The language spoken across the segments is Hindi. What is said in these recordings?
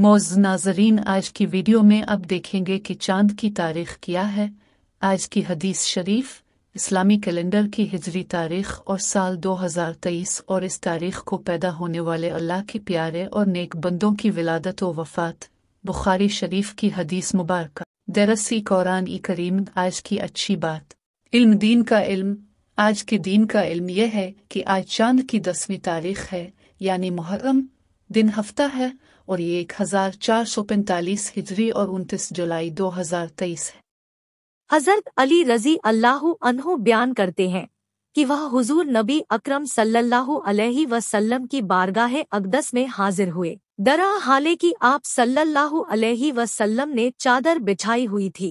मोज नाजरीन आज की वीडियो में अब देखेंगे कि चांद की तारीख क्या है आज की हदीस शरीफ इस्लामी कैलेंडर की हिजरी तारीख और साल 2023 और इस तारीख को पैदा होने वाले अल्लाह के प्यारे और नेक बंदों की विलादत व वफ़ात बुखारी शरीफ की हदीस मुबारक दरअसी कौरान ई करीम आज की अच्छी बात इल्म दीन का इल्म आज के दिन का इल्म यह है कि आज चांद की दसवीं तारीख है यानी मुहर्रम दिन हफ्ता है और ये एक हजार चार सौ पैंतालीस हिजरी और उनतीस जुलाई दो हजार तेईस है हजरत अली रजी अल्लाह अनहु बयान करते हैं कि वह हुजूर नबी अकरम सल्लल्लाहु अलैहि वसल्लम की बारगाह अकदस में हाजिर हुए दरा हाले की आप सल्लल्लाहु अलैहि वसल्लम ने चादर बिछाई हुई थी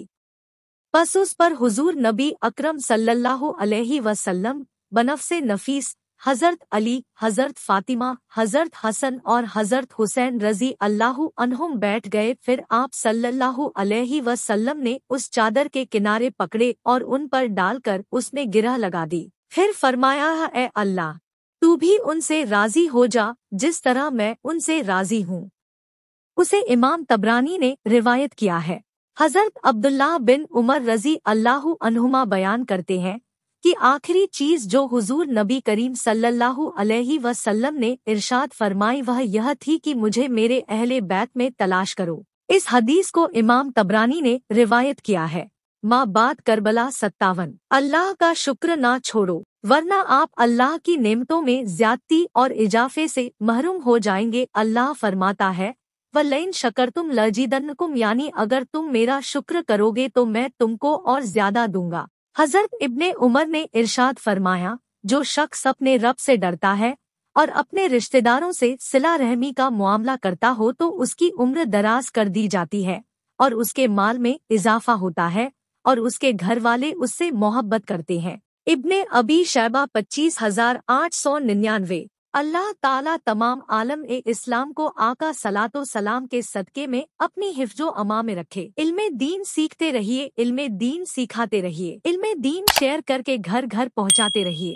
बस उस पर हुजूर नबी अकरम सल्लल्लाहु अलैहि वसल्लम बनफ से नफीस हजरत अली हजरत फातिमा हजरत हसन और हजरत हुसैन रजी अल्लाह अनहुम बैठ गए फिर आप सल्लल्लाहु अलैहि वसल्लम ने उस चादर के किनारे पकड़े और उन पर डालकर उसने गिरह लगा दी फिर फरमाया ए अल्लाह तू भी उनसे राजी हो जा जिस तरह मैं उनसे राजी हूँ उसे इमाम तबरानी ने रिवायत किया है हजरत अब्दुल्ला बिन उमर रजी अल्लाह अनहुमा बयान करते हैं कि आखिरी चीज जो हुजूर नबी करीम सल्लल्लाहु अलैहि वसल्लम ने इरशाद फरमाई वह यह थी कि मुझे मेरे अहले बैत में तलाश करो इस हदीस को इमाम तबरानी ने रिवायत किया है माँ बात करबला सत्तावन अल्लाह का शुक्र ना छोड़ो वरना आप अल्लाह की नेमतों में ज्यादती और इजाफे से महरूम हो जाएंगे अल्लाह फरमाता है व लैन शकर तुम लजीदन कुम यानी अगर तुम मेरा शुक्र करोगे तो मैं तुमको और ज्यादा दूंगा हजरत इब्ने उमर ने इरशाद फरमाया जो शख्स अपने रब से डरता है और अपने रिश्तेदारों से सिला रहमी का मामला करता हो तो उसकी उम्र दराज कर दी जाती है और उसके माल में इजाफा होता है और उसके घर वाले उससे मोहब्बत करते हैं इब्ने अबी शैबा पच्चीस हजार आठ सौ निन्यानवे अल्लाह ताला तमाम आलम ए इस्लाम को आका सलातो सलाम के सदके में अपनी हिफ्जो अमा में रखे इल्म दीन सीखते रहिए इल्म दीन सिखाते रहिए इल्म दीन शेयर करके घर घर पहुंचाते रहिए